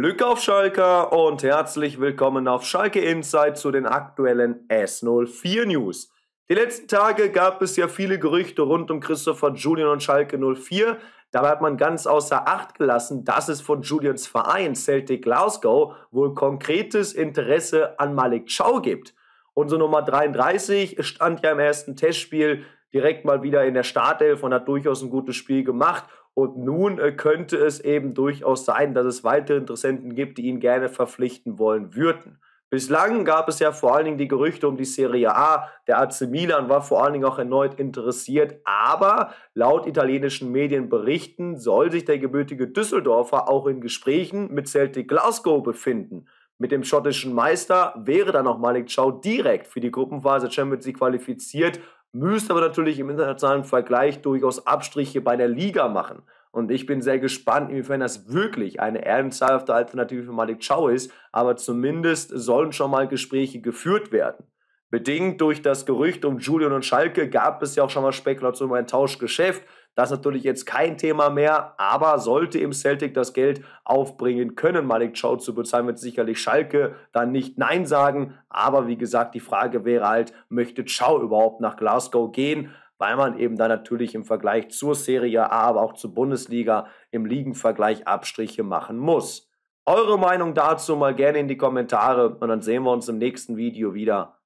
Glück auf Schalke und herzlich willkommen auf Schalke Insight zu den aktuellen S04 News. Die letzten Tage gab es ja viele Gerüchte rund um Christopher Julian und Schalke 04. Dabei hat man ganz außer Acht gelassen, dass es von Julians Verein Celtic Glasgow wohl konkretes Interesse an Malik Chow gibt. Unsere Nummer 33 stand ja im ersten Testspiel direkt mal wieder in der Startelf und hat durchaus ein gutes Spiel gemacht und nun äh, könnte es eben durchaus sein, dass es weitere Interessenten gibt, die ihn gerne verpflichten wollen würden. Bislang gab es ja vor allen Dingen die Gerüchte um die Serie A. Der AC Milan war vor allen Dingen auch erneut interessiert, aber laut italienischen Medienberichten soll sich der gebürtige Düsseldorfer auch in Gesprächen mit Celtic Glasgow befinden. Mit dem schottischen Meister wäre dann auch Malik Chow direkt für die Gruppenphase Champions League qualifiziert, müsste aber natürlich im internationalen Vergleich durchaus Abstriche bei der Liga machen. Und ich bin sehr gespannt, inwiefern das wirklich eine ernsthafte Alternative für Malik Chow ist. Aber zumindest sollen schon mal Gespräche geführt werden. Bedingt durch das Gerücht um Julian und Schalke gab es ja auch schon mal Spekulationen über ein Tauschgeschäft. Das ist natürlich jetzt kein Thema mehr, aber sollte im Celtic das Geld aufbringen können, Malik Chow zu bezahlen, wird sicherlich Schalke dann nicht Nein sagen. Aber wie gesagt, die Frage wäre halt, möchte Chow überhaupt nach Glasgow gehen? Weil man eben dann natürlich im Vergleich zur Serie A, aber auch zur Bundesliga im Ligenvergleich Abstriche machen muss. Eure Meinung dazu mal gerne in die Kommentare und dann sehen wir uns im nächsten Video wieder.